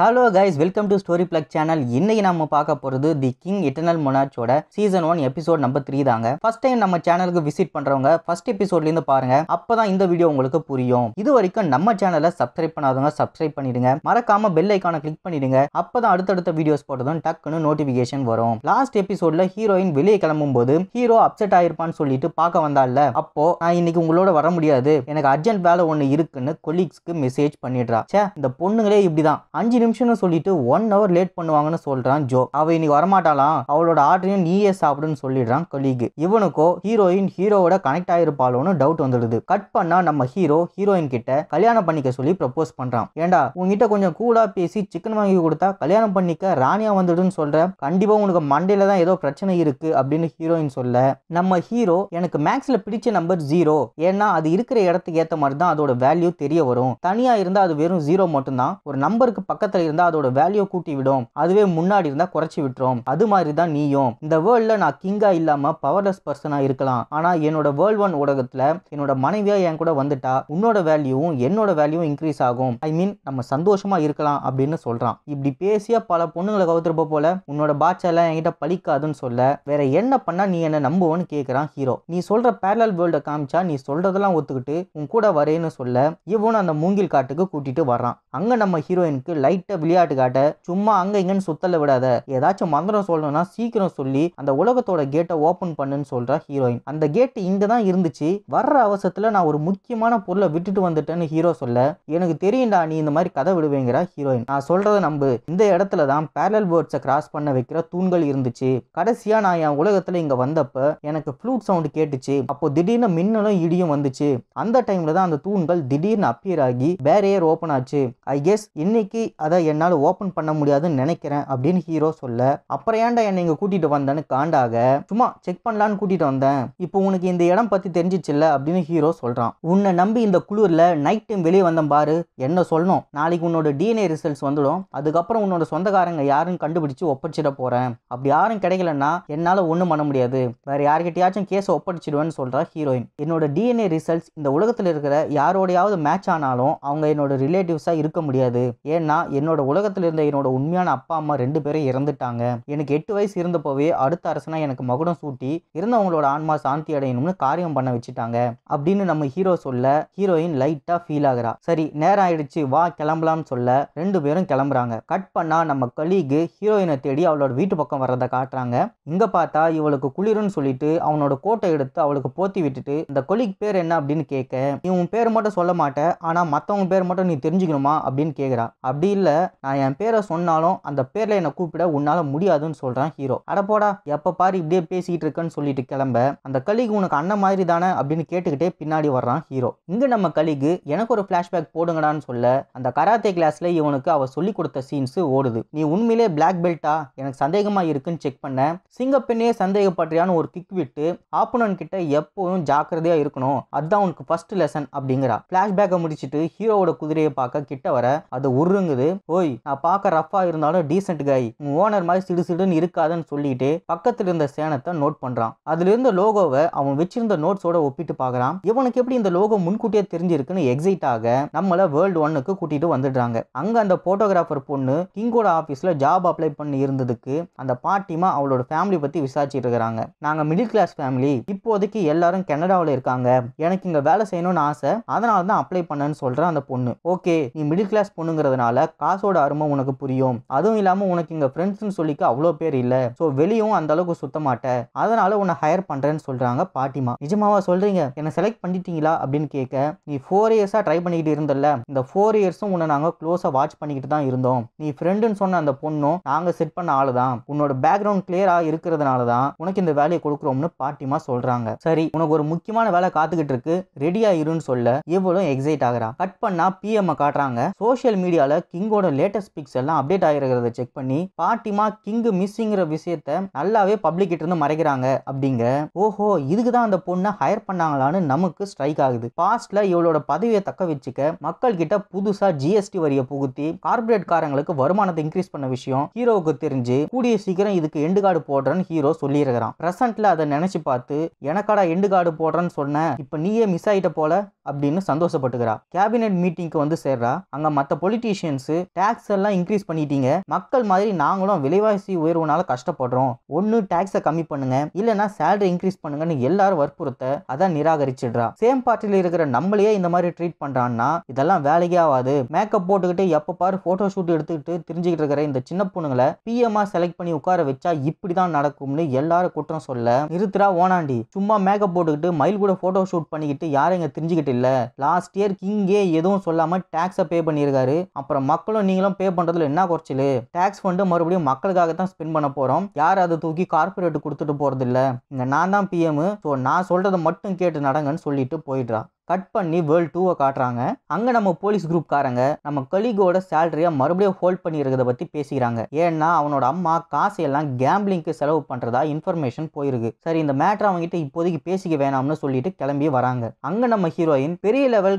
hello guys welcome to story plug channel இன்னைக்கு நம்ம பார்க்க போகிறது தி கிங் இட்டர்னல் மொனாச்சோட season one episode number three தாங்க ஃபர்ஸ்ட் டைம் நம்ம சேனலுக்கு விசிட் பண்ணுறவங்க ஃபர்ஸ்ட் எபிசோட்லேருந்து பாருங்க அப்போ தான் இந்த வீடியோ உங்களுக்கு புரியும் இது வரைக்கும் நம்ம சேனலை சப்ஸ்கிரைப் பண்ணாதவங்க சப்ஸ்கிரைப் பண்ணிடுங்க மறக்காம பெல் ஐக்கானை கிளிக் பண்ணிடுங்க தான் அடுத்தடுத்த வீடியோஸ் போட்டதும் டக்குன்னு நோட்டிஃபிகேஷன் வரும் லாஸ்ட் எபிசோட்ல ஹீரோயின் வெளியே கிளம்பும் போது ஹீரோ அப்செட் ஆயிருப்பான்னு சொல்லிட்டு பார்க்க வந்தால அப்போ நான் இன்னைக்கு உங்களோட வர முடியாது எனக்கு அர்ஜென்ட் வேலை ஒன்று இருக்குன்னு கொலீக்ஸ்க்கு மெசேஜ் பண்ணிடுறா சே இந்த பொண்ணுங்களே இப்படிதான் அஞ்சு நிமிஷம்னு சொல்லிட்டு ஒன் ஹவர் லேட் பண்ணுவாங்கன்னு சொல்றான் ஜோ அவ இன்னைக்கு வரமாட்டாளாம் அவளோட ஆர்டரையும் நீயே சாப்பிடுன்னு சொல்லிடுறான் கொலீக் இவனுக்கோ ஹீரோயின் ஹீரோவோட கனெக்ட் ஆயிருப்பாளோன்னு டவுட் வந்துடுது கட் பண்ணா நம்ம ஹீரோ ஹீரோயின் கிட்ட கல்யாணம் பண்ணிக்க சொல்லி ப்ரப்போஸ் பண்றான் ஏண்டா உங்ககிட்ட கொஞ்சம் கூலா பேசி சிக்கன் வாங்கி கொடுத்தா கல்யாணம் பண்ணிக்க ராணியா வந்துடுன்னு சொல்ற கண்டிப்பா உனக்கு மண்டையில தான் ஏதோ பிரச்சனை இருக்கு அப்படின்னு ஹீரோயின் சொல்ல நம்ம ஹீரோ எனக்கு மேக்ஸ்ல பிடிச்ச நம்பர் ஜீரோ ஏன்னா அது இருக்கிற இடத்துக்கு ஏத்த மாதிரி தான் அதோட வேல்யூ தெரிய வரும் தனியா இருந்தா அது வெறும் ஜீரோ மட்டும்தான் ஒரு நம்பருக்கு பக்கத்துல பக்கத்துல இருந்தால் அதோட வேல்யூ கூட்டி விடும் அதுவே முன்னாடி இருந்தால் குறைச்சி விட்டுரும் அது மாதிரி தான் நீயும் இந்த வேர்ல்டில் நான் கிங்காக இல்லாமல் பவர்லெஸ் பர்சனாக இருக்கலாம் ஆனால் என்னோட வேர்ல்ட் ஒன் ஊடகத்தில் என்னோட மனைவியாக என் கூட வந்துட்டா உன்னோட வேல்யூவும் என்னோட வேல்யூவும் இன்க்ரீஸ் ஆகும் ஐ மீன் நம்ம சந்தோஷமா இருக்கலாம் அப்படின்னு சொல்கிறான் இப்படி பேசிய பல பொண்ணுங்களை கவுத்துருப்ப போல உன்னோட பாட்செல்லாம் என்கிட்ட பழிக்காதுன்னு சொல்ல வேற என்ன பண்ணா நீ என்ன நம்புவோன்னு கேட்குறான் ஹீரோ நீ சொல்கிற பேரல் வேர்ல்டை காமிச்சா நீ சொல்றதெல்லாம் ஒத்துக்கிட்டு உன் கூட வரேன்னு சொல்ல இவனும் அந்த மூங்கில் காட்டுக்கு கூட்டிட்டு வர்றான் அங்கே நம்ம ஹீரோயினுக்கு லைட் கிட்ட விளையாட்டு காட்ட சும்மா அங்கே இங்கன்னு சுத்தல விடாத ஏதாச்சும் மந்திரம் சொல்லணும்னா சீக்கிரம் சொல்லி அந்த உலகத்தோட கேட்டை ஓப்பன் பண்ணுன்னு சொல்றா ஹீரோயின் அந்த கேட்டு இங்க தான் இருந்துச்சு வர்ற அவசரத்தில் நான் ஒரு முக்கியமான பொருளை விட்டுட்டு வந்துட்டேன்னு ஹீரோ சொல்ல எனக்கு தெரியும்டா நீ இந்த மாதிரி கதை விடுவேங்கிற ஹீரோயின் நான் சொல்றதை நம்பு இந்த இடத்துல தான் பேரல் வேர்ட்ஸை கிராஸ் பண்ண வைக்கிற தூண்கள் இருந்துச்சு கடைசியா நான் என் உலகத்துல இங்க வந்தப்ப எனக்கு ஃப்ளூட் சவுண்ட் கேட்டுச்சு அப்போ திடீர்னு மின்னலும் இடியும் வந்துச்சு அந்த டைம்ல தான் அந்த தூண்கள் திடீர்னு அப்பியர் ஆகி பேரியர் ஓப்பன் ஆச்சு ஐ கெஸ் இன்னைக்கு அதை கதை என்னால் ஓப்பன் பண்ண முடியாதுன்னு நினைக்கிறேன் அப்படின்னு ஹீரோ சொல்ல அப்புறம் ஏன்டா என்னை இங்கே கூட்டிகிட்டு வந்தேன்னு காண்டாக சும்மா செக் பண்ணலான்னு கூட்டிகிட்டு வந்தேன் இப்போ உனக்கு இந்த இடம் பற்றி தெரிஞ்சிச்சில்ல அப்படின்னு ஹீரோ சொல்கிறான் உன்னை நம்பி இந்த குளிரில் நைட் டைம் வெளியே வந்தேன் பாரு என்ன சொல்லணும் நாளைக்கு உன்னோட டிஎன்ஏ ரிசல்ட்ஸ் வந்துடும் அதுக்கப்புறம் உன்னோட சொந்தக்காரங்க யாருன்னு கண்டுபிடிச்சு ஒப்படைச்சிட போகிறேன் அப்படி யாரும் கிடைக்கலன்னா என்னால் ஒன்றும் பண்ண முடியாது வேறு யார்கிட்டயாச்சும் கேஸை ஒப்படைச்சிடுவேன்னு சொல்கிறா ஹீரோயின் என்னோட டிஎன்ஏ ரிசல்ட்ஸ் இந்த உலகத்தில் இருக்கிற யாரோடையாவது மேட்ச் ஆனாலும் அவங்க என்னோட ரிலேட்டிவ்ஸாக இருக்க முடியாது ஏன்னா என்னோட என்னோட உலகத்தில் இருந்த என்னோட உண்மையான அப்பா அம்மா ரெண்டு பேரும் இறந்துட்டாங்க எனக்கு எட்டு வயசு இருந்தப்போவே அடுத்த அரசனா எனக்கு மகுடம் சூட்டி இருந்தவங்களோட ஆன்மா சாந்தி அடையணும்னு காரியம் பண்ண வச்சுட்டாங்க அப்படின்னு நம்ம ஹீரோ சொல்ல ஹீரோயின் லைட்டா ஃபீல் ஆகுறா சரி நேரம் ஆயிடுச்சு வா கிளம்பலாம்னு சொல்ல ரெண்டு பேரும் கிளம்புறாங்க கட் பண்ணா நம்ம கலீகு ஹீரோயினை தேடி அவளோட வீட்டு பக்கம் வர்றதை காட்டுறாங்க இங்க பார்த்தா இவளுக்கு குளிருன்னு சொல்லிட்டு அவனோட கோட்டை எடுத்து அவளுக்கு போத்தி விட்டுட்டு இந்த கொலிக் பேர் என்ன அப்படின்னு கேட்க இவன் பேர் மட்டும் சொல்ல மாட்டேன் ஆனா மத்தவங்க பேர் மட்டும் நீ தெரிஞ்சுக்கணுமா அப்படின்னு கேக்குறா அப்படி இல்ல இல்லை நான் என் பேரை சொன்னாலும் அந்த பேரில் என்னை கூப்பிட உன்னால் முடியாதுன்னு சொல்கிறான் ஹீரோ அடப்போடா எப்போ பாரு இப்படியே பேசிகிட்டு இருக்கேன்னு சொல்லிட்டு கிளம்ப அந்த கலிக்கு உனக்கு அண்ணன் மாதிரி தானே அப்படின்னு கேட்டுக்கிட்டே பின்னாடி வர்றான் ஹீரோ இங்கே நம்ம கலிக்கு எனக்கு ஒரு பிளாஷ்பேக் போடுங்கடான்னு சொல்ல அந்த கராத்தே கிளாஸில் இவனுக்கு அவ சொல்லி கொடுத்த சீன்ஸு ஓடுது நீ உண்மையிலே பிளாக் பெல்ட்டா எனக்கு சந்தேகமாக இருக்குன்னு செக் பண்ண பெண்ணே சந்தேகப்படுறியான்னு ஒரு கிக் விட்டு ஆப்பனன் கிட்ட எப்போதும் ஜாக்கிரதையாக இருக்கணும் அதுதான் உனக்கு ஃபர்ஸ்ட் லெசன் அப்படிங்கிறா ஃப்ளாஷ்பேக்கை முடிச்சுட்டு ஹீரோவோட குதிரையை பார்க்க கிட்ட வர அது உருங்குது ஓய் நான் பார்க்க ரஃபா இருந்தாலும் டீசென்ட் கை உன் ஓனர் மாதிரி சிடு சிடுன்னு இருக்காதுன்னு சொல்லிட்டு பக்கத்தில் இருந்த சேனத்தை நோட் பண்றான் அதுல இருந்த லோகோவை அவன் வச்சிருந்த நோட்ஸோட ஒப்பிட்டு பார்க்கறான் இவனுக்கு எப்படி இந்த லோகோ முன்கூட்டியே தெரிஞ்சிருக்குன்னு எக்ஸைட் ஆக நம்மள வேர்ல்டு ஒன்னுக்கு கூட்டிட்டு வந்துடுறாங்க அங்க அந்த போட்டோகிராஃபர் பொண்ணு கிங்கோட ஆஃபீஸ்ல ஜாப் அப்ளை பண்ணி இருந்ததுக்கு அந்த பாட்டிமா அவளோட ஃபேமிலி பத்தி விசாரிச்சிட்டு இருக்கிறாங்க நாங்க மிடில் கிளாஸ் ஃபேமிலி இப்போதைக்கு எல்லாரும் கனடாவில் இருக்காங்க எனக்கு இங்க வேலை செய்யணும்னு ஆசை அதனால தான் அப்ளை பண்ணேன்னு சொல்ற அந்த பொண்ணு ஓகே நீ மிடில் கிளாஸ் பொண்ணுங்கிறதுனால காசோட அருமை உனக்கு புரியும் அதுவும் இல்லாமல் உனக்கு இங்க ஃப்ரெண்ட்ஸ்னு சொல்லிக்க அவ்வளோ பேர் இல்லை ஸோ வெளியும் அந்த அளவுக்கு சுத்த மாட்டேன் அதனால உன்னை ஹையர் பண்ணுறேன்னு சொல்கிறாங்க பாட்டிமா நிஜமாவா சொல்றீங்க என்ன செலக்ட் பண்ணிட்டீங்களா அப்படின்னு கேட்க நீ ஃபோர் இயர்ஸாக ட்ரை பண்ணிக்கிட்டு இருந்தல்ல இந்த ஃபோர் இயர்ஸும் உன்னை நாங்கள் க்ளோஸாக வாட்ச் பண்ணிக்கிட்டு தான் இருந்தோம் நீ ஃப்ரெண்டுன்னு சொன்ன அந்த பொண்ணும் நாங்கள் செட் பண்ண ஆளு தான் உன்னோட பேக்ரவுண்ட் கிளியரா இருக்கிறதுனால தான் உனக்கு இந்த வேலையை கொடுக்குறோம்னு பாட்டிமா சொல்றாங்க சரி உனக்கு ஒரு முக்கியமான வேலை காத்துக்கிட்டு இருக்கு ரெடியா இருன்னு சொல்ல எவ்வளவு எக்ஸைட் ஆகிறா கட் பண்ணா பிஎம்ஐ காட்டுறாங்க சோஷியல் மீடியால கிங் கிங்கோட லேட்டஸ்ட் பிக்ஸ் எல்லாம் அப்டேட் ஆகிருக்கிறத செக் பண்ணி பாட்டிமா கிங்கு மிஸ்ஸிங்கிற விஷயத்த நல்லாவே பப்ளிக் கிட்ட இருந்து மறைக்கிறாங்க அப்படிங்க ஓஹோ இதுக்கு தான் அந்த பொண்ணை ஹையர் பண்ணாங்களான்னு நமக்கு ஸ்ட்ரைக் ஆகுது பாஸ்ட்ல இவளோட பதவியை தக்க வச்சுக்க மக்கள் கிட்ட புதுசா ஜிஎஸ்டி வரியை புகுத்தி கார்பரேட் காரங்களுக்கு வருமானத்தை இன்க்ரீஸ் பண்ண விஷயம் ஹீரோவுக்கு தெரிஞ்சு கூடிய சீக்கிரம் இதுக்கு எண்டு கார்டு போடுறேன்னு ஹீரோ சொல்லியிருக்கிறான் பிரசன்ட்ல அதை நினைச்சு பார்த்து எனக்காடா எண்டு கார்டு போடுறேன்னு சொன்ன இப்ப நீயே மிஸ் ஆயிட்ட போல அப்படின்னு சந்தோஷப்பட்டுக்கிறா கேபினெட் மீட்டிங்க்கு வந்து சேர்றா அங்கே மற்ற பொலிட்டீஷியன்ஸு டேக்ஸ் எல்லாம் இன்க்ரீஸ் பண்ணிட்டீங்க மக்கள் மாதிரி நாங்களும் விலைவாசி உயர்வுனால கஷ்டப்படுறோம் ஒன்று டேக்ஸை கம்மி பண்ணுங்க இல்லைனா சேலரி இன்க்ரீஸ் பண்ணுங்கன்னு எல்லாரும் வற்புறுத்த அதான் நிராகரிச்சிடுறா சேம் பார்ட்டியில் இருக்கிற நம்மளையே இந்த மாதிரி ட்ரீட் பண்ணுறான்னா இதெல்லாம் வேலைக்கே ஆகாது மேக்கப் போட்டுக்கிட்டு எப்போ பாரு ஃபோட்டோ ஷூட் எடுத்துக்கிட்டு தெரிஞ்சுக்கிட்டு இருக்கிற இந்த சின்ன பொண்ணுங்களை பிஎம்மாக செலக்ட் பண்ணி உட்கார வச்சா இப்படி தான் நடக்கும்னு எல்லாரும் குற்றம் சொல்ல நிறுத்துறா ஓனாண்டி சும்மா மேக்கப் போட்டுக்கிட்டு மயில் கூட ஃபோட்டோ ஷூட் பண்ணிக்கிட்டு யாரும் இங்கே தெரிஞ்சுக்கிட்டு இல்லை லாஸ்ட் இயர் கிங்கே எதுவும் சொல்லாமல் டேக்ஸை பே பண்ணியிருக்காரு அப்புறம் மக்களும் நீங்களும் பே பண்ணுறதுல என்ன குறைச்சல் டேக்ஸ் ஃபண்டு மறுபடியும் மக்களுக்காக தான் ஸ்பெண்ட் பண்ண போகிறோம் யார் அதை தூக்கி கார்பரேட் கொடுத்துட்டு போகிறதில்ல இங்கே நான் தான் பிஎம் ஸோ நான் சொல்கிறத மட்டும் கேட்டு நடங்கன்னு சொல்லிட்டு போயிடுறா கட் பண்ணி வேர்ல்டு டூவை காட்டுறாங்க அங்கே நம்ம போலீஸ் குரூப்காரங்க நம்ம கலிகோட சேலரியை மறுபடியும் ஹோல்ட் பண்ணி இருக்கிறத பற்றி பேசிக்கிறாங்க ஏன்னா அவனோட அம்மா காசையெல்லாம் கேம்பிளிங்க்கு செலவு பண்ணுறதா இன்ஃபர்மேஷன் போயிருக்கு சரி இந்த மேட்ரை அவங்ககிட்ட இப்போதைக்கு பேசிக்க வேணாம்னு சொல்லிட்டு கிளம்பி வராங்க அங்கே நம்ம ஹீரோயின் பெரிய லெவல்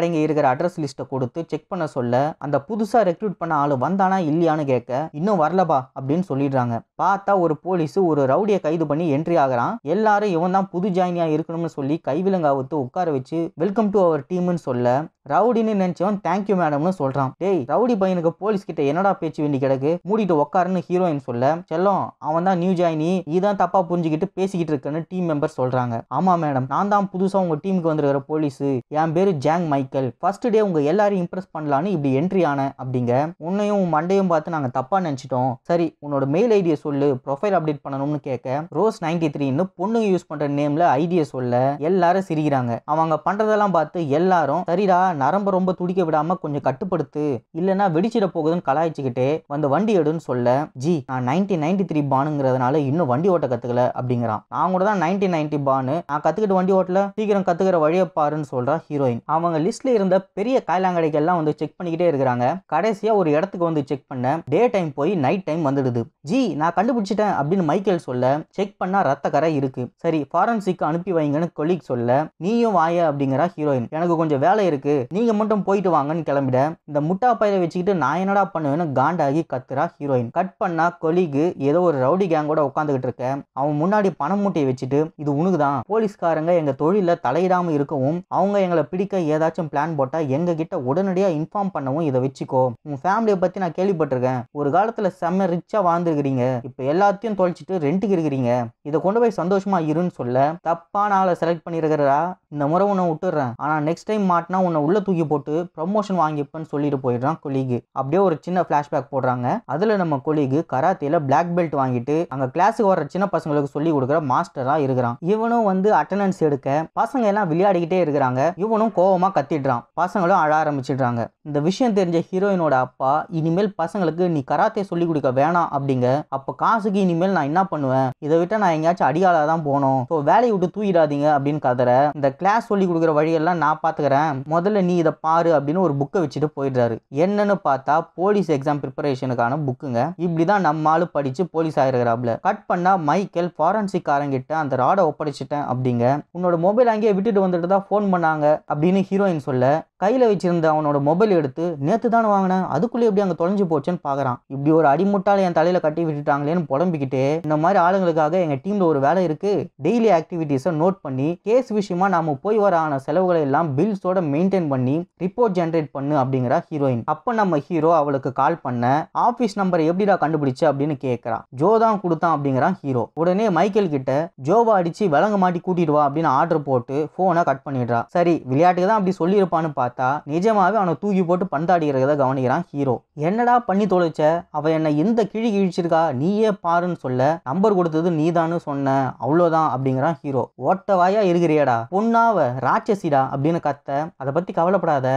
அடங்கி இருக்கிற அட்ரஸ் லிஸ்ட்டை கொடுத்து செக் பண்ண சொல்ல அந்த புதுசாக ரெக்ரூட் பண்ண ஆள் வந்தானா இல்லையான்னு கேட்க இன்னும் வரலபா அப்படின்னு சொல்லிடுறாங்க பார்த்தா ஒரு போலீஸ் ஒரு ரவுடியை கைது பண்ணி என்ட்ரி ஆகிறான் எல்லாரும் இவன் தான் புது ஜாயினியாக இருக்கணும்னு சொல்லி கைவிலங்காவுத்து உட்கார வச்சு வெல்கம் டு அவர் டீம்னு சொல்ல ரவுடின்னு நினைச்சவன் தேங்க்யூ மேடம்னு சொல்றான் டேய் ரவுடி பையனுக்கு போலீஸ் கிட்ட என்னடா பேச்சு வேண்டி கிடக்கு மூடிட்டு உக்காருன்னு ஹீரோயின் சொல்ல செல்லம் அவன் தான் நியூ ஜாயினி இதுதான் தப்பா புரிஞ்சுக்கிட்டு பேசிக்கிட்டு இருக்கன்னு டீம் மெம்பர் சொல்றாங்க ஆமா மேடம் நான் தான் புதுசா உங்க டீமுக்கு வந்திருக்கிற போலீஸ் என் பேரு ஜாங் மைக்கேல் ஃபர்ஸ்ட் டே உங்க எல்லாரையும் இம்ப்ரெஸ் பண்ணலான்னு இப்படி என்ட்ரி ஆன அப்படிங்க உன்னையும் உன் மண்டையும் பார்த்து நாங்க தப்பா நினைச்சிட்டோம் சரி உன்னோட மெயில் ஐடியை சொல்லு ப்ரொஃபைல் அப்டேட் பண்ணணும்னு கேட்க ரோஸ் நைன்டி த்ரீன்னு பொண்ணுங்க யூஸ் பண்ற நேம்ல ஐடியை சொல்ல எல்லாரும் சிரிக்கிறாங்க அவங்க பண்றதெல்லாம் பார்த்து எல்லாரும் சரிடா நரம்பை ரொம்ப துடிக்க விடாமல் கொஞ்சம் கட்டுப்படுத்து இல்லைன்னா வெடிச்சிட போகுதுன்னு கலாய்ச்சிக்கிட்டே வந்து வண்டி எடுன்னு சொல்ல ஜி நான் நைன்டீன் நைன்டி த்ரீ பானுங்கிறதுனால இன்னும் வண்டி ஓட்ட கத்துக்கல அப்படிங்கிறான் நான் கூட தான் நைன்டீன் நைன்டி பானு நான் கற்றுக்கிட்டு வண்டி ஓட்டல சீக்கிரம் கத்துக்கிற வழியை பாருன்னு சொல்கிறா ஹீரோயின் அவங்க லிஸ்ட்டில் இருந்த பெரிய காய்லாங்கடைகள்லாம் வந்து செக் பண்ணிக்கிட்டே இருக்கிறாங்க கடைசியாக ஒரு இடத்துக்கு வந்து செக் பண்ண டே டைம் போய் நைட் டைம் வந்துடுது ஜி நான் கண்டுபிடிச்சிட்டேன் அப்படின்னு மைக்கேல் சொல்ல செக் பண்ணால் ரத்த கரை இருக்குது சரி ஃபாரன்சிக்கு அனுப்பி வைங்கன்னு கொலிக் சொல்ல நீயும் வாய அப்படிங்கிறா ஹீரோயின் எனக்கு கொஞ்சம் வேலை இருக்குது நீங்க மட்டும் போயிட்டு வாங்கன்னு கிளம்பிட இந்த முட்டா பையில வச்சுக்கிட்டு நான் என்னடா பண்ணுவேன்னு காண்டாகி கத்துறா ஹீரோயின் கட் பண்ணா கொலிக்கு ஏதோ ஒரு ரவுடி கேங்கோட உட்காந்துக்கிட்டு இருக்க அவன் முன்னாடி பணம் மூட்டையை வச்சுட்டு இது உனக்குதான் போலீஸ்காரங்க எங்க தொழில தலையிடாம இருக்கவும் அவங்க எங்களை பிடிக்க ஏதாச்சும் பிளான் போட்டா எங்க கிட்ட உடனடியா இன்ஃபார்ம் பண்ணவும் இதை வச்சுக்கோ உன் ஃபேமிலியை பத்தி நான் கேள்விப்பட்டிருக்கேன் ஒரு காலத்துல செம்ம ரிச்சா வாழ்ந்துருக்கிறீங்க இப்ப எல்லாத்தையும் தொலைச்சிட்டு ரெண்டுக்கு இருக்கிறீங்க இதை கொண்டு போய் சந்தோஷமா இருன்னு சொல்ல தப்பான ஆளை செலக்ட் பண்ணிருக்கிறா இந்த முறை உன்னை விட்டுறேன் ஆனா நெக்ஸ்ட் டைம் மாட்டினா உன்னை உள்ள தூக்கி போட்டு ப்ரமோஷன் வாங்கிப்பேன்னு சொல்லிட்டு போயிடுறான் கொலிகு அப்படியே ஒரு சின்ன ஃப்ளாஷ்பேக் போடுறாங்க அதில் நம்ம கொலிகு கராத்தியில பிளாக் பெல்ட் வாங்கிட்டு அங்கே கிளாஸுக்கு வர சின்ன பசங்களுக்கு சொல்லி கொடுக்குற மாஸ்டராக இருக்கிறான் இவனும் வந்து அட்டண்டன்ஸ் எடுக்க பசங்க எல்லாம் விளையாடிக்கிட்டே இருக்கிறாங்க இவனும் கோவமா கத்திடுறான் பசங்களும் அழ ஆரம்பிச்சிடுறாங்க இந்த விஷயம் தெரிஞ்ச ஹீரோயினோட அப்பா இனிமேல் பசங்களுக்கு நீ கராத்தே சொல்லி கொடுக்க வேணாம் அப்படிங்க அப்போ காசுக்கு இனிமேல் நான் என்ன பண்ணுவேன் இதை விட்டு நான் எங்கேயாச்சும் அடியாளாக தான் போகணும் ஸோ வேலையை விட்டு தூக்கிடாதீங்க அப்படின்னு கதற இந்த கிளாஸ் சொல்லி கொடுக்குற வழியெல்லாம் நான் பாத்துக்கிறேன் முதல்ல நீ இதை பாரு அப்படின்னு ஒரு புக்கை வச்சுட்டு போயிடுறாரு என்னன்னு பார்த்தா போலீஸ் எக்ஸாம் ப்ரிப்பரேஷனுக்கான புக்குங்க இப்படி தான் நம்ம ஆள் படித்து போலீஸ் ஆகிருக்கிறாப்ல கட் பண்ணால் மைக்கேல் ஃபாரன்சிக் காரங்கிட்ட அந்த ராடை ஒப்படைச்சிட்டேன் அப்படிங்க உன்னோட மொபைல் அங்கேயே விட்டுட்டு வந்துட்டு தான் ஃபோன் பண்ணாங்க அப்படின்னு ஹீரோயின் சொல்ல கையில் வச்சிருந்த அவனோட மொபைல் எடுத்து நேற்று தானே வாங்கினேன் அதுக்குள்ளே எப்படி அங்கே தொலைஞ்சு போச்சுன்னு பார்க்குறான் இப்படி ஒரு அடிமுட்டால் என் தலையில் கட்டி விட்டுட்டாங்களேன்னு புலம்பிக்கிட்டே இந்த மாதிரி ஆளுங்களுக்காக எங்கள் டீமில் ஒரு வேலை இருக்குது டெய்லி ஆக்டிவிட்டீஸை நோட் பண்ணி கேஸ் விஷயமா நாம் போய் வர ஆன செலவுகளை எல்லாம் பில்ஸோட மெயின்டைன் பண்ணி ரிப்போர்ட் ஜென்ரேட் பண்ணு அப்படிங்கிற ஹீரோயின் அப்போ நம்ம ஹீரோ அவளுக்கு கால் பண்ண ஆஃபீஸ் நம்பர் எப்படிடா கண்டுபிடிச்சு அப்படின்னு கேட்குறா ஜோ தான் கொடுத்தான் அப்படிங்கிறான் ஹீரோ உடனே மைக்கேல் கிட்ட ஜோவை அடிச்சு விலங்க மாட்டி கூட்டிடுவா அப்படின்னு ஆர்டர் போட்டு ஃபோனை கட் பண்ணிடுறா சரி விளையாட்டுக்கு தான் அப்படி சொல்லியிருப்பான்னு பார்த்தா நிஜமாவே அவனை தூக்கி போட்டு பந்தாடிக்கிறத கவனிக்கிறான் ஹீரோ என்னடா பண்ணி தொலைச்ச அவ என்னை எந்த கிழி கிழிச்சிருக்கா நீயே பாருன்னு சொல்ல நம்பர் கொடுத்தது நீதான்னு சொன்ன அவ்வளோதான் அப்படிங்கிறான் ஹீரோ ஓட்டவாயா இருக்கிறியடா பொண்ணாவ ராட்சசிடா அப்படின்னு கத்த அதை பத்தி கவலைப்படாத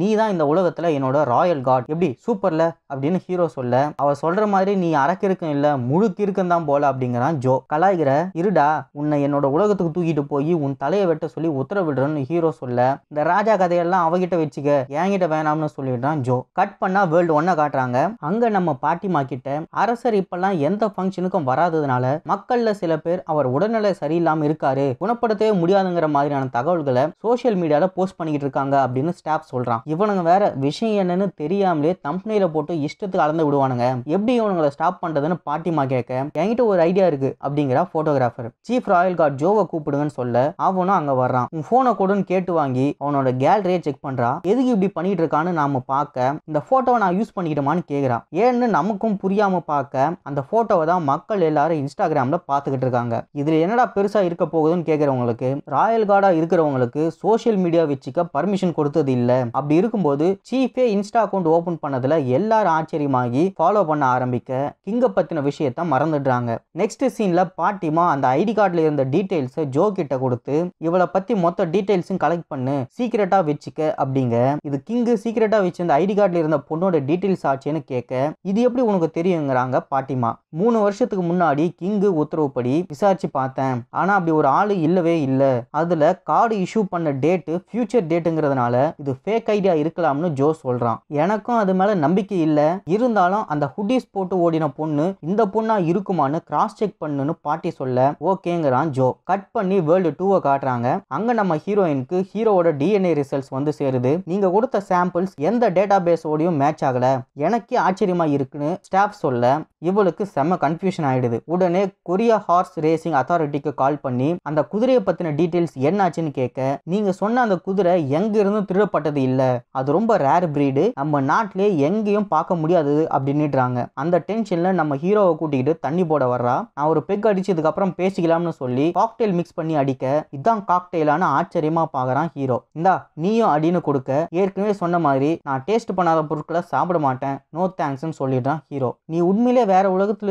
நீ தான் இந்த உலகத்துல என்னோட ராயல் காட் எப்படி சூப்பர்ல அப்படின்னு ஹீரோ சொல்ல அவர் சொல்ற மாதிரி நீ அரக்கிருக்கும் இல்ல முழுக்கு இருக்கும் தான் போல அப்படிங்கிறான் ஜோ கலாய்கிற இருடா உன்னை என்னோட உலகத்துக்கு தூக்கிட்டு போய் உன் தலையை வெட்ட சொல்லி உத்தரவிடுறன்னு ஹீரோ சொல்ல இந்த ராஜா கதையெல்லாம் அவகிட்ட வச்சுக்க என்கிட்ட வேணாம்னு சொல்லிடுறான் ஜோ கட் பண்ணா வேர்ல்டு ஒன்ன காட்டுறாங்க அங்க நம்ம பாட்டிமா கிட்ட அரசர் இப்பெல்லாம் எந்த ஃபங்க்ஷனுக்கும் வராததுனால மக்கள்ல சில பேர் அவர் உடல்நிலை சரியில்லாம இருக்காரு குணப்படுத்தவே முடியாதுங்கிற மாதிரியான தகவல்களை சோசியல் மீடியால போஸ்ட் பண்ணிக்கிட்டு இருக்காங்க அப்படின்னு ஸ்டாப் சொல்கிறான் இவனுங்க வேற விஷயம் என்னன்னு தெரியாமலே தம்பனையில் போட்டு இஷ்டத்துக்கு அளந்து விடுவானுங்க எப்படி இவனுங்களை ஸ்டாப் பண்ணுறதுன்னு பாட்டிமா கேட்க என்கிட்ட ஒரு ஐடியா இருக்கு அப்படிங்கிற ஃபோட்டோகிராஃபர் சீஃப் ராயல் கார்டு ஜோவை கூப்பிடுங்கன்னு சொல்ல அவனும் அங்கே வர்றான் உன் ஃபோனை கொடுன்னு கேட்டு வாங்கி அவனோட கேலரியை செக் பண்ணுறா எதுக்கு இப்படி பண்ணிட்டு இருக்கான்னு நாம பார்க்க இந்த ஃபோட்டோவை நான் யூஸ் பண்ணிக்கிட்டோமான்னு கேட்குறான் ஏன்னு நமக்கும் புரியாமல் பார்க்க அந்த ஃபோட்டோவை தான் மக்கள் எல்லாரும் இன்ஸ்டாகிராமில் பார்த்துக்கிட்டு இருக்காங்க இதில் என்னடா பெருசாக இருக்க போகுதுன்னு கேட்குறவங்களுக்கு ராயல் கார்டாக இருக்கிறவங்களுக்கு சோஷியல் மீடியா வச்சுக்க பர்மிஷன் கொடு கொடுத்தது இல்லை அப்படி இருக்கும்போது சீஃபே இன்ஸ்டா அக்கௌண்ட் ஓபன் பண்ணதுல எல்லாரும் ஆச்சரியமாகி ஃபாலோ பண்ண ஆரம்பிக்க கிங்க பத்தின விஷயத்த மறந்துடுறாங்க நெக்ஸ்ட் சீன்ல பாட்டிமா அந்த ஐடி கார்டில் இருந்த டீட்டெயில்ஸை ஜோ கிட்ட கொடுத்து இவளை பத்தி மொத்த டீடைல்ஸும் கலெக்ட் பண்ணு சீக்கிரட்டா வச்சுக்க அப்படிங்க இது கிங்கு சீக்கிரட்டா வச்சிருந்த ஐடி கார்டில் இருந்த பொண்ணோட டீடைல்ஸ் ஆச்சுன்னு கேட்க இது எப்படி உனக்கு தெரியுங்கிறாங்க பாட்டிமா மூணு வருஷத்துக்கு முன்னாடி கிங்கு உத்தரவுப்படி விசாரிச்சு பார்த்தேன் ஆனா அப்படி ஒரு ஆளு இல்லவே இல்லை அதுல கார்டு இஷ்யூ பண்ண டேட்டு ஃபியூச்சர் டேட்டுங்கிறதுனால இருக்கிறதுனால இது ஃபேக் ஐடியா இருக்கலாம்னு ஜோ சொல்கிறான் எனக்கும் அது மேலே நம்பிக்கை இல்லை இருந்தாலும் அந்த ஹுடிஸ் போட்டு ஓடின பொண்ணு இந்த பொண்ணா இருக்குமான்னு கிராஸ் செக் பண்ணுன்னு பாட்டி சொல்ல ஓகேங்கிறான் ஜோ கட் பண்ணி வேர்ல்டு டூவை காட்டுறாங்க அங்கே நம்ம ஹீரோயினுக்கு ஹீரோவோட டிஎன்ஏ ரிசல்ட்ஸ் வந்து சேருது நீங்கள் கொடுத்த சாம்பிள்ஸ் எந்த டேட்டா பேஸோடையும் மேட்ச் ஆகலை எனக்கே ஆச்சரியமாக இருக்குன்னு ஸ்டாஃப் சொல்ல இவளுக்கு செம கன்ஃபியூஷன் ஆகிடுது உடனே கொரியா ஹார்ஸ் ரேசிங் அத்தாரிட்டிக்கு கால் பண்ணி அந்த குதிரையை பற்றின டீட்டெயில்ஸ் என்னாச்சுன்னு கேட்க நீங்கள் சொன்ன அந்த குதிரை இருந்து இருந்தும் திருடப்பட்டது இல்லை அது ரொம்ப ரேர் பிரீடு நம்ம நாட்டிலே எங்கேயும் பார்க்க முடியாது அப்படின்னுறாங்க அந்த டென்ஷனில் நம்ம ஹீரோவை கூட்டிகிட்டு தண்ணி போட வர்றா நான் ஒரு பெக் அடிச்சதுக்கு அப்புறம் பேசிக்கலாம்னு சொல்லி காக்டெயில் மிக்ஸ் பண்ணி அடிக்க இதுதான் காக்டெயிலான ஆச்சரியமா பார்க்குறான் ஹீரோ இந்தா நீயும் அடின்னு கொடுக்க ஏற்கனவே சொன்ன மாதிரி நான் டேஸ்ட் பண்ணாத பொருட்களை சாப்பிட மாட்டேன் நோ தேங்க்ஸ்ன்னு சொல்லிடுறான் ஹீரோ நீ உண்மையிலே வேற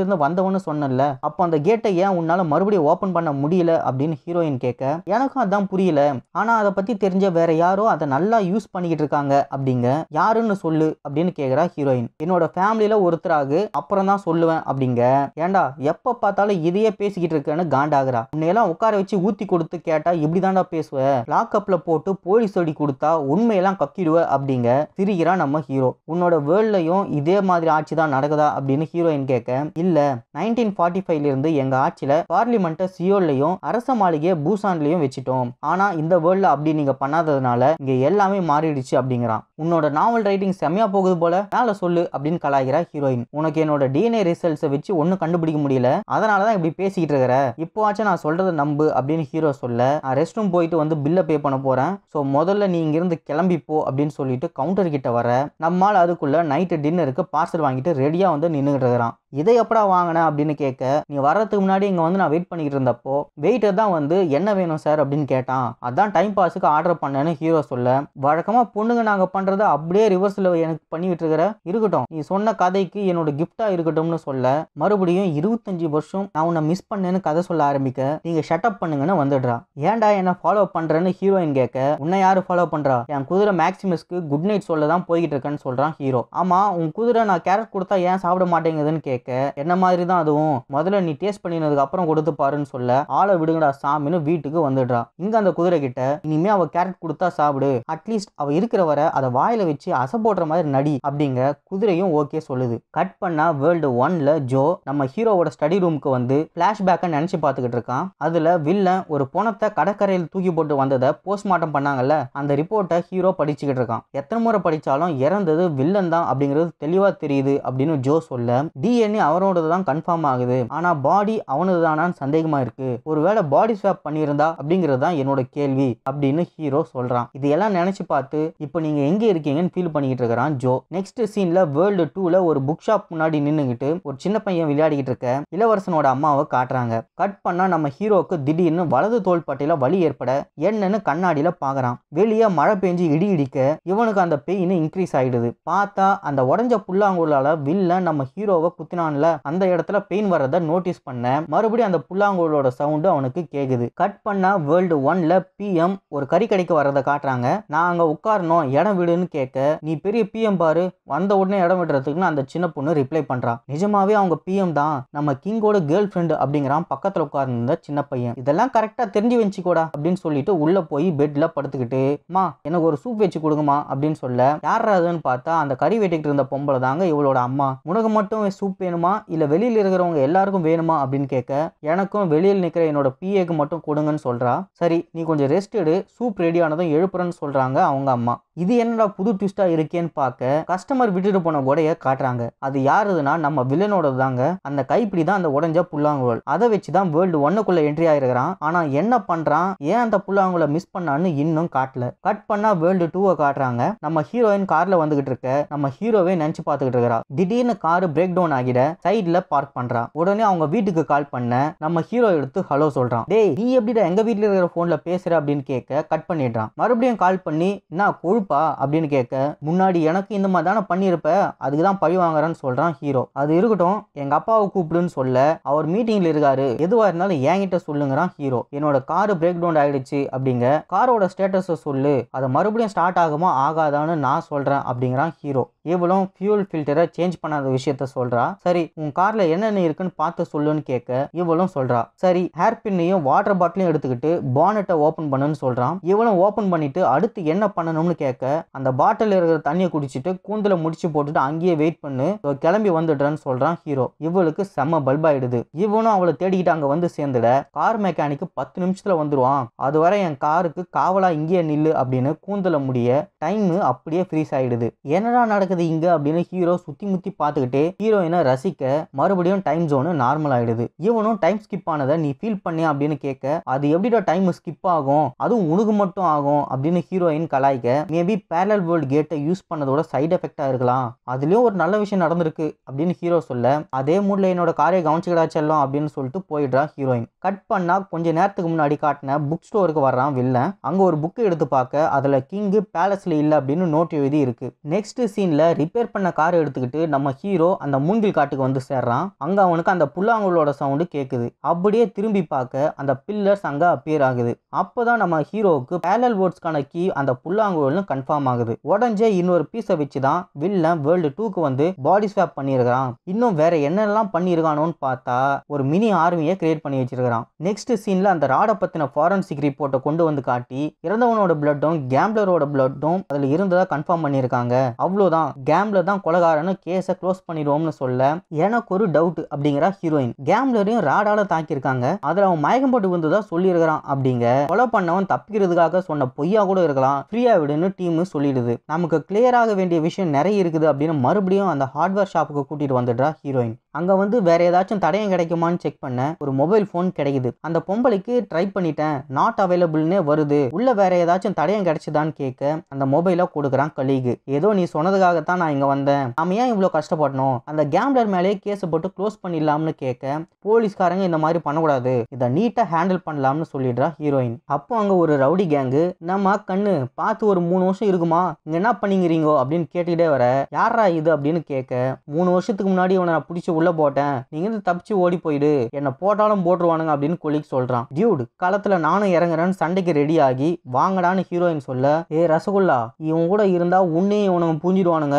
இருந்து வந்தவனு சொன்னல அப்போ அந்த கேட்டை ஏன் உன்னால மறுபடியும் ஓப்பன் பண்ண முடியல அப்படின்னு ஹீரோயின் கேட்க எனக்கும் அதான் புரியல ஆனால் அதை பற்றி தெரிஞ்ச வேற யாரோ அதை நல்லா யூஸ் பண்ணிக்கிட்டு இருக்காங்க அப்படிங்க யாருன்னு சொல்லு அப்படின்னு கேட்குறா ஹீரோயின் என்னோட ஃபேமிலியில் ஒருத்தராகு அப்புறம் தான் சொல்லுவேன் அப்படிங்க ஏண்டா எப்போ பார்த்தாலும் இதையே பேசிக்கிட்டு இருக்கேன்னு காண்டாகிறா உன்னையெல்லாம் உட்கார வச்சு ஊற்றி கொடுத்து கேட்டால் இப்படி தாண்டா லாக் லாக்கப்பில் போட்டு போலீஸ் அடி கொடுத்தா உண்மையெல்லாம் கக்கிடுவ அப்படிங்க திரிகிறா நம்ம ஹீரோ உன்னோட வேர்ல்ட்லையும் இதே மாதிரி ஆட்சி தான் நடக்குதா அப்படின்னு ஹீரோயின் கேட்க இல்லை நைன்டீன் ஃபார்ட்டி ஃபைவ்லேருந்து எங்கள் ஆட்சியில் பார்லிமெண்ட்டை சியோல்லையும் அரச மாளிகையை பூசான்லையும் வச்சுட்டோம் ஆனால் இந்த வேர்ல்டில் அப்படி நீங்கள் பண்ணாததுனால இங்கே எல்லாமே மாறிடுச்சு அப்படிங்கிறான் உன்னோட நாவல் ரைட்டிங் செம்மையா போகுது போல மேல சொல்லு அப்படின்னு கலாய்கிறா ஹீரோயின் உனக்கு என்னோட டிஎன்ஏ ரிசல்ட்ஸை வச்சு ஒன்றும் கண்டுபிடிக்க முடியல அதனாலதான் தான் இப்படி பேசிக்கிட்டு இருக்கிற இப்போ ஆச்சும் நான் சொல்றதை நம்பு அப்படின்னு ஹீரோ சொல்ல நான் ரெஸ்ட் ரூம் போயிட்டு வந்து பில்லை பே பண்ண போறேன் ஸோ முதல்ல நீ இங்கிருந்து கிளம்பி போ அப்படின்னு சொல்லிட்டு கவுண்டர் கிட்ட வர நம்மால் அதுக்குள்ள நைட்டு டின்னருக்கு பார்சல் வாங்கிட்டு ரெடியாக வந்து நின்றுட்டு இருக்கிறான் இதை எப்படா வாங்கினேன் அப்படின்னு கேட்க நீ வர்றதுக்கு முன்னாடி இங்கே வந்து நான் வெயிட் பண்ணிக்கிட்டு இருந்தப்போ வெயிட்டர் தான் வந்து என்ன வேணும் சார் அப்படின்னு கேட்டான் அதான் டைம் பாஸுக்கு ஆர்டர் பண்ணேன்னு ஹீரோ சொல்ல வழக்கமாக பொண்ணுங்க நாங்கள் பண்ணுறதை அப்படியே ரிவர்ஸில் எனக்கு பண்ணிக்கிட்டு இருக்கிற இருக்கட்டும் நீ சொன்ன கதைக்கு என்னோட கிஃப்டாக இருக்கட்டும்னு சொல்ல மறுபடியும் இருபத்தஞ்சி வருஷம் நான் உன்னை மிஸ் பண்ணேன்னு கதை சொல்ல ஆரம்பிக்க நீங்கள் ஷட்டப் பண்ணுங்கன்னு வந்துடுறா ஏன்டா என்னை ஃபாலோ பண்ணுறேன்னு ஹீரோயின் கேட்க உன்னை யார் ஃபாலோ பண்ணுறா என் குதிரை மேக்சிமஸ்க்கு குட் நைட் சொல்ல தான் போய்கிட்டு இருக்கேன்னு சொல்கிறான் ஹீரோ ஆமாம் உன் குதிரை நான் கேரட் கொடுத்தா ஏன் சாப்பிட மாட்டேங்குதுன்னு கேட்க கேட்க என்ன மாதிரி தான் அதுவும் முதல்ல நீ டேஸ்ட் பண்ணினதுக்கு அப்புறம் கொடுத்து பாருன்னு சொல்ல ஆளை விடுங்கடா சாமின்னு வீட்டுக்கு வந்துடுறா இங்க அந்த குதிரை கிட்ட இனிமே அவ கேரட் கொடுத்தா சாப்பிடு அட்லீஸ்ட் அவ இருக்கிற வர அதை வாயில வச்சு அசை போடுற மாதிரி நடி அப்படிங்க குதிரையும் ஓகே சொல்லுது கட் பண்ணா வேர்ல்டு ஒன்ல ஜோ நம்ம ஹீரோவோட ஸ்டடி ரூமுக்கு வந்து பிளாஷ்பேக்கை நினைச்சு பார்த்துக்கிட்டு இருக்கான் அதுல வில்லன் ஒரு பணத்தை கடற்கரையில் தூக்கி போட்டு வந்ததை போஸ்ட்மார்ட்டம் பண்ணாங்கல்ல அந்த ரிப்போர்ட்டை ஹீரோ படிச்சுக்கிட்டு இருக்கான் எத்தனை முறை படிச்சாலும் இறந்தது வில்லன் தான் அப்படிங்கிறது தெளிவா தெரியுது அப்படின்னு ஜோ சொல்ல டிஎன் டிஎன்ஏ அவனோடது தான் கன்ஃபார்ம் ஆகுது ஆனால் பாடி அவனது தானான்னு சந்தேகமாக இருக்கு ஒருவேளை பாடி ஸ்வாப் பண்ணியிருந்தா அப்படிங்கிறது தான் என்னோட கேள்வி அப்படின்னு ஹீரோ சொல்கிறான் இதையெல்லாம் நினச்சி பார்த்து இப்போ நீங்கள் எங்கே இருக்கீங்கன்னு ஃபீல் பண்ணிக்கிட்டு இருக்கிறான் ஜோ நெக்ஸ்ட் சீனில் வேர்ல்டு டூவில் ஒரு புக் ஷாப் முன்னாடி நின்றுக்கிட்டு ஒரு சின்ன பையன் விளையாடிக்கிட்டு இருக்க இளவரசனோட அம்மாவை காட்டுறாங்க கட் பண்ணால் நம்ம ஹீரோவுக்கு திடீர்னு வலது தோள்பட்டையில் வலி ஏற்பட என்னன்னு கண்ணாடியில் பார்க்குறான் வெளியே மழை பெஞ்சு இடி இடிக்க இவனுக்கு அந்த பெயின் இன்க்ரீஸ் ஆகிடுது பார்த்தா அந்த உடஞ்ச புல்லாங்குழலால் வில்ல நம்ம ஹீரோவை குத்தினா பண்ணான்ல அந்த இடத்துல பெயின் வர்றதை நோட்டீஸ் பண்ணேன் மறுபடியும் அந்த புல்லாங்குழலோட சவுண்டு அவனுக்கு கேட்குது கட் பண்ண வேர்ல்டு ஒன்ல பிஎம் ஒரு கறி கடைக்கு வர்றதை காட்டுறாங்க நான் அங்கே உட்காரணும் இடம் விடுன்னு கேட்க நீ பெரிய பிஎம் பாரு வந்த உடனே இடம் விடுறதுக்குன்னு அந்த சின்ன பொண்ணு ரிப்ளை பண்றான் நிஜமாவே அவங்க பிஎம் தான் நம்ம கிங்கோட கேர்ள் ஃப்ரெண்டு அப்படிங்கிறான் பக்கத்தில் உட்கார்ந்த சின்ன பையன் இதெல்லாம் கரெக்டாக தெரிஞ்சு கூட அப்படின்னு சொல்லிட்டு உள்ள போய் பெட்ல படுத்துக்கிட்டு மா எனக்கு ஒரு சூப் வச்சு கொடுங்கம்மா அப்படின்னு சொல்ல யார் அதுன்னு பார்த்தா அந்த கறி வெட்டிக்கிட்டு இருந்த பொம்பளை தாங்க இவளோட அம்மா உனக்கு மட்டும் சூப் வேணுமா இல்லை வெளியில் இருக்கிறவங்க எல்லாருக்கும் வேணுமா அப்படின்னு கேட்க எனக்கும் வெளியில் நிற்கிற என்னோட பிஏக்கு மட்டும் கொடுங்கன்னு சொல்கிறா சரி நீ கொஞ்சம் ரெஸ்ட் எடு சூப் ரெடியானதும் எழுப்புறேன்னு சொல்கிறாங்க அவங்க அம்மா இது என்னடா புது ட்விஸ்டா இருக்கேன்னு பார்க்க கஸ்டமர் விட்டுட்டு போன உடைய காட்டுறாங்க அது யாருதுன்னா நம்ம வில்லனோட தாங்க அந்த கைப்பிடி தான் அந்த உடஞ்ச புல்லாங்குழல் அதை வச்சு தான் வேர்ல்டு ஒன்னுக்குள்ள என்ட்ரி ஆயிருக்கிறான் ஆனா என்ன பண்றான் ஏன் அந்த புல்லாங்குழலை மிஸ் பண்ணான்னு இன்னும் காட்டல கட் பண்ணா வேர்ல்டு டூவை காட்டுறாங்க நம்ம ஹீரோயின் கார்ல வந்துகிட்டு இருக்க நம்ம ஹீரோவே நினைச்சு பார்த்துக்கிட்டு இருக்கிறா திடீர்னு கார் பிரேக் டவுன் ஆகிட சைட்ல பார்க் பண்றான் உடனே அவங்க வீட்டுக்கு கால் பண்ண நம்ம ஹீரோ எடுத்து ஹலோ சொல்றான் டேய் நீ எப்படிடா எங்க வீட்டுல இருக்கிற போன்ல பேசுற அப்படின்னு கேட்க கட் பண்ணிடுறான் மறுபடியும் கால் பண்ணி நான் கொழு இருப்பா அப்படின்னு கேட்க முன்னாடி எனக்கு இந்த மாதிரி தானே பண்ணியிருப்ப அதுக்கு தான் பழி வாங்குறேன்னு சொல்கிறான் ஹீரோ அது இருக்கட்டும் எங்கள் அப்பாவை கூப்பிடுன்னு சொல்ல அவர் மீட்டிங்கில் இருக்காரு எதுவாக இருந்தாலும் என்கிட்ட சொல்லுங்கிறான் ஹீரோ என்னோட கார் பிரேக் டவுன் ஆகிடுச்சு அப்படிங்க காரோட ஸ்டேட்டஸை சொல்லு அதை மறுபடியும் ஸ்டார்ட் ஆகுமா ஆகாதான்னு நான் சொல்கிறேன் அப்படிங்கிறான் ஹீரோ இவளும் ஃபியூல் ஃபில்டரை சேஞ்ச் பண்ணாத விஷயத்த சொல்றா சரி உன் கார்ல என்னென்ன இருக்குன்னு பார்த்து சொல்லுன்னு கேட்க இவளும் சொல்றா சரி ஹேர் பின்னையும் வாட்டர் பாட்டிலையும் எடுத்துக்கிட்டு பானட்டை ஓப்பன் பண்ணுன்னு சொல்றான் இவளும் ஓப்பன் பண்ணிட்டு அடுத்து என்ன பண்ணணும்னு கேட்க அந்த பாட்டில் இருக்கிற தண்ணியை குடிச்சிட்டு கூந்தல முடிச்சு போட்டுட்டு அங்கேயே வெயிட் பண்ணு கிளம்பி வந்துடுறேன்னு சொல்றான் ஹீரோ இவளுக்கு செம்ம பல்பாயிடுது இவனும் அவளை தேடிக்கிட்டு அங்க வந்து சேர்ந்துட கார் மெக்கானிக்கு பத்து நிமிஷத்துல வந்துருவான் அதுவரை என் காருக்கு காவலா இங்கேயே நில்லு அப்படின்னு கூந்தல முடிய டைம் அப்படியே ஃப்ரீஸ் ஆயிடுது என்னடா நடக்குது நடக்குது இங்கே அப்படின்னு ஹீரோ சுற்றி முத்தி பார்த்துக்கிட்டே ஹீரோயினை ரசிக்க மறுபடியும் டைம் ஜோனு நார்மல் ஆகிடுது இவனும் டைம் ஸ்கிப் ஆனதை நீ ஃபீல் பண்ணியா அப்படின்னு கேட்க அது எப்படிடா டைம் ஸ்கிப் ஆகும் அதுவும் உனக்கு மட்டும் ஆகும் அப்படின்னு ஹீரோயின் கலாய்க்க மேபி பேரல் வேர்ல்டு கேட்டை யூஸ் பண்ணதோட சைடு எஃபெக்டாக இருக்கலாம் அதுலேயும் ஒரு நல்ல விஷயம் நடந்திருக்கு அப்படின்னு ஹீரோ சொல்ல அதே மூடில் என்னோட காரியை கவனிச்சுக்கிடா செல்லும் அப்படின்னு சொல்லிட்டு போயிடுறான் ஹீரோயின் கட் பண்ணால் கொஞ்ச நேரத்துக்கு முன்னாடி காட்டின புக் ஸ்டோருக்கு வர்றான் வில்லன் அங்கே ஒரு புக்கு எடுத்து பார்க்க அதில் கிங்கு பேலஸில் இல்லை அப்படின்னு நோட் எழுதி இருக்கு நெக்ஸ்ட் சீனில் ரிப்பேர் பண்ண கார் எடுத்துக்கிட்டு நம்ம ஹீரோ அந்த மூங்கில் காட்டுக்கு வந்து சேர்றான் அங்கே அவனுக்கு அந்த புல்லாங்குழலோட சவுண்டு கேட்குது அப்படியே திரும்பி பார்க்க அந்த பில்லர்ஸ் அங்கே அப்பியர் ஆகுது அப்போ தான் நம்ம ஹீரோவுக்கு பேலல் வேர்ட்ஸ்க்கான கீ அந்த புல்லாங்குழலும் கன்ஃபார்ம் ஆகுது உடஞ்சே இன்னொரு பீஸை வச்சு தான் வில்லன் வேர்ல்டு டூக்கு வந்து பாடி ஸ்வாப் பண்ணியிருக்கிறான் இன்னும் வேற என்னெல்லாம் பண்ணியிருக்கானோன்னு பார்த்தா ஒரு மினி ஆர்மியை கிரியேட் பண்ணி வச்சிருக்கிறான் நெக்ஸ்ட் சீனில் அந்த ராடை பற்றின ஃபாரன்சிக் ரிப்போர்ட்டை கொண்டு வந்து காட்டி இறந்தவனோட பிளட்டும் கேம்ப்ளரோட பிளட்டும் அதில் இருந்ததாக கன்ஃபார்ம் பண்ணியிருக்காங்க அவ்வளோதான் கேம்லர் தான் கொலகாரன்னு கேஸை க்ளோஸ் பண்ணிடுவோம்னு சொல்ல எனக்கு ஒரு டவுட் அப்படிங்கிறா ஹீரோயின் கேம்லரையும் ராடால தாக்கியிருக்காங்க அதில் அவன் மயக்கம் போட்டு விழுந்ததா சொல்லியிருக்கிறான் அப்படிங்க கொலை பண்ணவன் தப்பிக்கிறதுக்காக சொன்ன பொய்யா கூட இருக்கலாம் ஃப்ரீயா விடுன்னு டீம் சொல்லிடுது நமக்கு கிளியர் ஆக வேண்டிய விஷயம் நிறைய இருக்குது அப்படின்னு மறுபடியும் அந்த ஹார்ட்வேர் ஷாப்புக்கு கூட்டிட்டு வந்துடுறா ஹீரோயின் அங்கே வந்து வேற ஏதாச்சும் தடயம் கிடைக்குமான்னு செக் பண்ண ஒரு மொபைல் ஃபோன் கிடைக்குது அந்த பொம்பளைக்கு ட்ரை பண்ணிட்டேன் நாட் அவைலபிள்னே வருது உள்ள வேற ஏதாச்சும் தடயம் கிடைச்சதான்னு கேட்க அந்த மொபைலை கொடுக்குறான் கலீகு ஏதோ நீ சொன்னதுக்காக தான் நான் இங்கே வந்தேன் நம்ம ஏன் இவ்வளோ கஷ்டப்படணும் அந்த கேம்லர் மேலேயே கேஸை போட்டு க்ளோஸ் பண்ணிடலாம்னு கேட்க போலீஸ்காரங்க இந்த மாதிரி பண்ணக்கூடாது இதை நீட்டாக ஹேண்டில் பண்ணலாம்னு சொல்லிடுறா ஹீரோயின் அப்போ அங்கே ஒரு ரவுடி கேங்கு நம்ம கண்ணு பார்த்து ஒரு மூணு வருஷம் இருக்குமா இங்கே என்ன பண்ணிங்கிறீங்கோ அப்படின்னு கேட்டுக்கிட்டே வர யாரா இது அப்படின்னு கேட்க மூணு வருஷத்துக்கு முன்னாடி இவனை நான் பிடிச்சி உள்ளே போட்டேன் நீங்கள் தப்பிச்சு ஓடி போயிடு என்னை போட்டாலும் போட்டுருவானுங்க அப்படின்னு கொலிக்கு சொல்கிறான் டியூடு களத்தில் நானும் இறங்குறேன்னு சண்டைக்கு ரெடி ஆகி வாங்கடான்னு ஹீரோயின் சொல்ல ஏ ரசகுல்லா இவன் கூட இருந்தால் உன்னே உனக்கு புரிஞ்சிடுவானுங்க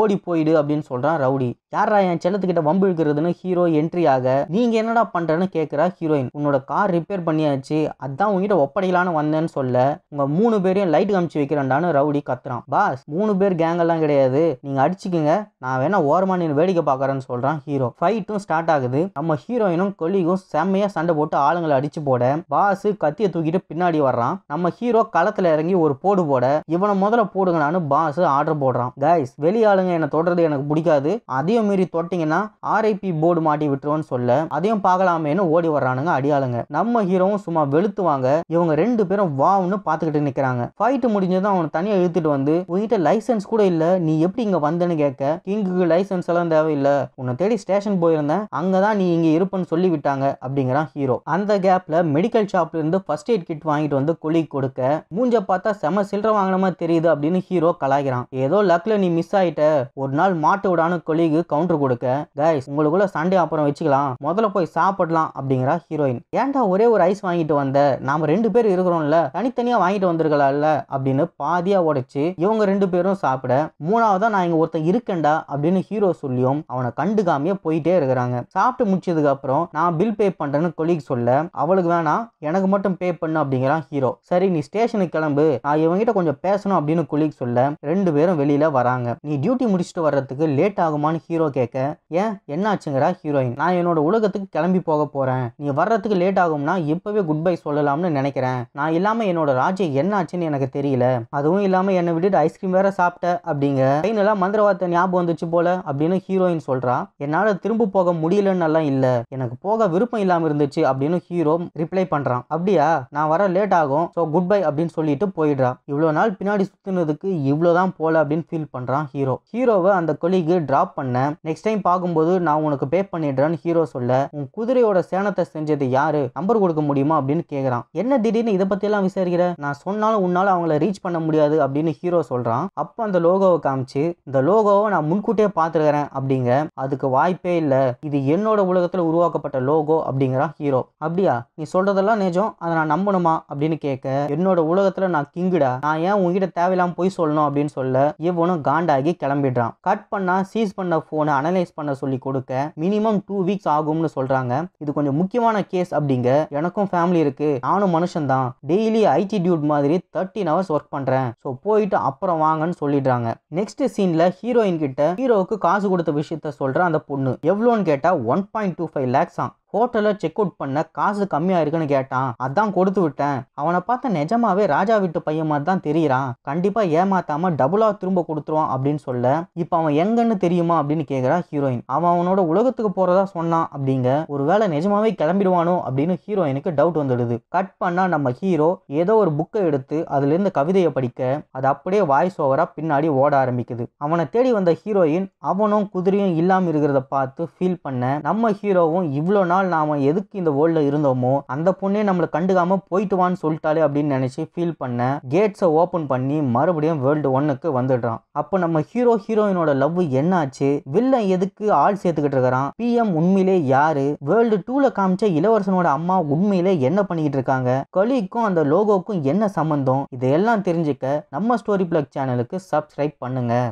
ஓடி போயிடு அப்படின்னு சொல்கிறான் ரவுடி யாரா என் செல்லத்துக்கிட்ட வம்பு இழுக்கிறதுன்னு ஹீரோ என்ட்ரி ஆக நீங்க என்னடா பண்றேன்னு கேட்குறா ஹீரோயின் உன்னோட கார் ரிப்பேர் பண்ணியாச்சு அதான் உங்ககிட்ட ஒப்படையிலான்னு வந்தேன்னு சொல்ல உங்க மூணு பேரையும் லைட் காமிச்சு வைக்கிறேன்டான்னு ரவுடி கத்துறான் பாஸ் மூணு பேர் கேங்கெல்லாம் கிடையாது நீங்க அடிச்சுக்கோங்க நான் வேணா ஓரமா வேடிக்கை பார்க்குறேன்னு சொல்றான் ஹீரோ ஃபைட்டும் ஸ்டார்ட் ஆகுது நம்ம ஹீரோயினும் கொலிகும் செம்மையா சண்டை போட்டு ஆளுங்களை அடிச்சு போட பாஸ் கத்தியை தூக்கிட்டு பின்னாடி வர்றான் நம்ம ஹீரோ களத்துல இறங்கி ஒரு போடு போட இவனை முதல்ல போடுங்களான்னு பாஸ் ஆர்டர் போடுறான் கைஸ் வெளியாளுங்க என்னை தொடர்றது எனக்கு பிடிக்காது அதையும் அதையும் மீறி தொட்டிங்கன்னா ஆர்ஐபி போர்டு மாட்டி விட்டுருவோன்னு சொல்ல அதையும் பார்க்கலாமேன்னு ஓடி வர்றானுங்க அடியாளுங்க நம்ம ஹீரோவும் சும்மா வெளுத்துவாங்க இவங்க ரெண்டு பேரும் வாவ்னு பார்த்துக்கிட்டு நிற்கிறாங்க ஃபைட்டு முடிஞ்சதும் அவனை தனியாக இழுத்துட்டு வந்து உங்ககிட்ட லைசன்ஸ் கூட இல்லை நீ எப்படி இங்கே வந்தேன்னு கேட்க கிங்குக்கு லைசன்ஸ் எல்லாம் தேவையில்லை உன்னை தேடி ஸ்டேஷன் போயிருந்தேன் அங்கே தான் நீ இங்கே இருப்பேன்னு சொல்லி விட்டாங்க அப்படிங்கிறான் ஹீரோ அந்த கேப்பில் மெடிக்கல் ஷாப்ல இருந்து ஃபர்ஸ்ட் எய்ட் கிட் வாங்கிட்டு வந்து கொலி கொடுக்க மூஞ்ச பார்த்தா செம சில்லற வாங்கின மாதிரி தெரியுது அப்படின்னு ஹீரோ கலாய்க்கிறான் ஏதோ லக்ல நீ மிஸ் ஆயிட்ட ஒரு நாள் மாட்டு விடான கொலிக்கு கவுண்டர் கொடுக்க கைஸ் உங்களுக்குள்ள சண்டே அப்புறம் வச்சுக்கலாம் முதல்ல போய் சாப்பிடலாம் அப்படிங்கிறா ஹீரோயின் ஏன்டா ஒரே ஒரு ஐஸ் வாங்கிட்டு வந்த நாம ரெண்டு பேர் இருக்கிறோம்ல தனித்தனியா வாங்கிட்டு வந்திருக்கலாம்ல அப்படின்னு பாதியா உடைச்சு இவங்க ரெண்டு பேரும் சாப்பிட மூணாவதா நான் இங்க ஒருத்தன் இருக்கேன்டா அப்படின்னு ஹீரோ சொல்லியும் அவனை கண்டுக்காமையே போயிட்டே இருக்கிறாங்க சாப்பிட்டு முடிச்சதுக்கு அப்புறம் நான் பில் பே பண்றேன்னு கொலீக் சொல்ல அவளுக்கு வேணாம் எனக்கு மட்டும் பே பண்ணு அப்படிங்கிறான் ஹீரோ சரி நீ ஸ்டேஷனுக்கு கிளம்பு நான் இவங்கிட்ட கொஞ்சம் பேசணும் அப்படின்னு கொலீக் சொல்ல ரெண்டு பேரும் வெளியில வராங்க நீ டியூட்டி முடிச்சுட்டு வர்றதுக்கு லேட் ஆகுமான்னு ஹீரோ ஹீரோ கேட்க ஏன் என்ன ஆச்சுங்கிறா ஹீரோயின் நான் என்னோட உலகத்துக்கு கிளம்பி போக போகிறேன் நீ வர்றதுக்கு லேட் ஆகும்னா இப்பவே குட் பை சொல்லலாம்னு நினைக்கிறேன் நான் இல்லாமல் என்னோட ராஜ்ய என்ன ஆச்சுன்னு எனக்கு தெரியல அதுவும் இல்லாமல் என்னை விட்டுட்டு ஐஸ்கிரீம் வேற சாப்பிட்ட அப்படிங்க ஃபைனலாக மந்திரவார்த்தை ஞாபகம் வந்துச்சு போல அப்படின்னு ஹீரோயின் சொல்றா என்னால் திரும்ப போக முடியலன்னெல்லாம் இல்லை எனக்கு போக விருப்பம் இல்லாமல் இருந்துச்சு அப்படின்னு ஹீரோ ரிப்ளை பண்ணுறான் அப்படியா நான் வர லேட் ஆகும் ஸோ குட் பை அப்படின்னு சொல்லிட்டு போயிடுறா இவ்வளோ நாள் பின்னாடி சுற்றுனதுக்கு இவ்வளோ தான் போல அப்படின்னு ஃபீல் பண்ணுறான் ஹீரோ ஹீரோவை அந்த கொலிக்கு ட்ராப் பண்ண நெக்ஸ்ட் டைம் பார்க்கும்போது நான் உனக்கு பே பண்ணிடுறேன்னு ஹீரோ சொல்ல உன் குதிரையோட சேனத்தை செஞ்சது யாரு நம்பர் கொடுக்க முடியுமா அப்படின்னு கேட்குறான் என்ன திடீர்னு இதை பற்றியெல்லாம் விசாரிக்கிற நான் சொன்னாலும் உன்னால் அவங்கள ரீச் பண்ண முடியாது அப்படின்னு ஹீரோ சொல்கிறான் அப்போ அந்த லோகோவை காமிச்சு இந்த லோகோவை நான் முன்கூட்டியே பார்த்துருக்கிறேன் அப்படிங்க அதுக்கு வாய்ப்பே இல்லை இது என்னோட உலகத்தில் உருவாக்கப்பட்ட லோகோ அப்படிங்கிறான் ஹீரோ அப்படியா நீ சொல்கிறதெல்லாம் நிஜம் அதை நான் நம்பணுமா அப்படின்னு கேட்க என்னோட உலகத்தில் நான் கிங்குடா நான் ஏன் உங்ககிட்ட தேவையில்லாமல் போய் சொல்லணும் அப்படின்னு சொல்ல இவனும் காண்டாகி கிளம்பிடுறான் கட் பண்ணால் சீஸ் பண்ண ஃபோன் ஃபோனை அனலைஸ் பண்ண சொல்லி கொடுக்க மினிமம் டூ வீக்ஸ் ஆகும்னு சொல்கிறாங்க இது கொஞ்சம் முக்கியமான கேஸ் அப்படிங்க எனக்கும் ஃபேமிலி இருக்குது நானும் மனுஷன் தான் டெய்லி ஐடி மாதிரி தேர்ட்டின் ஹவர்ஸ் ஒர்க் பண்ணுறேன் ஸோ போயிட்டு அப்புறம் வாங்கன்னு சொல்லிடுறாங்க நெக்ஸ்ட் சீனில் ஹீரோயின் கிட்ட ஹீரோவுக்கு காசு கொடுத்த விஷயத்த சொல்கிறேன் அந்த பொண்ணு எவ்வளோன்னு கேட்டால் one point two five lakhs ஆ ஹோட்டலில் செக் அவுட் பண்ண காசு கம்மியாக இருக்குன்னு கேட்டான் அதான் கொடுத்து விட்டேன் அவனை பார்த்தா நிஜமாவே ராஜா வீட்டு பையன் மாதிரி தான் தெரியிறான் கண்டிப்பாக ஏமாத்தாமல் டபுளாக திரும்ப கொடுத்துருவான் அப்படின்னு சொல்ல இப்போ அவன் எங்கன்னு தெரியுமா அப்படின்னு கேட்குறா ஹீரோயின் அவன் அவனோட உலகத்துக்கு போகிறதா சொன்னான் அப்படிங்க ஒரு வேளை நிஜமாவே கிளம்பிடுவானோ அப்படின்னு ஹீரோயினுக்கு டவுட் வந்துடுது கட் பண்ணால் நம்ம ஹீரோ ஏதோ ஒரு புக்கை எடுத்து அதுலேருந்து கவிதையை படிக்க அது அப்படியே வாய்ஸ் ஓவராக பின்னாடி ஓட ஆரம்பிக்குது அவனை தேடி வந்த ஹீரோயின் அவனும் குதிரையும் இல்லாமல் இருக்கிறத பார்த்து ஃபீல் பண்ண நம்ம ஹீரோவும் இவ்வளோ நாள் நாள் நாம் எதுக்கு இந்த வேர்ல்டில் இருந்தோமோ அந்த பொண்ணே நம்மளை கண்டுக்காமல் போயிட்டு வான்னு சொல்லிட்டாலே அப்படின்னு நினச்சி ஃபீல் பண்ண கேட்ஸை ஓப்பன் பண்ணி மறுபடியும் வேர்ல்டு ஒன்னுக்கு வந்துடுறான் அப்போ நம்ம ஹீரோ ஹீரோயினோட லவ் என்னாச்சு வில்லன் எதுக்கு ஆள் சேர்த்துக்கிட்டு இருக்கிறான் பிஎம் உண்மையிலே யாரு வேர்ல்டு டூல காமிச்ச இளவரசனோட அம்மா உண்மையிலே என்ன பண்ணிக்கிட்டு இருக்காங்க கலிக்கும் அந்த லோகோக்கும் என்ன சம்பந்தம் இதையெல்லாம் தெரிஞ்சுக்க நம்ம ஸ்டோரி பிளக் சேனலுக்கு சப்ஸ்கிரைப் பண்ணுங்க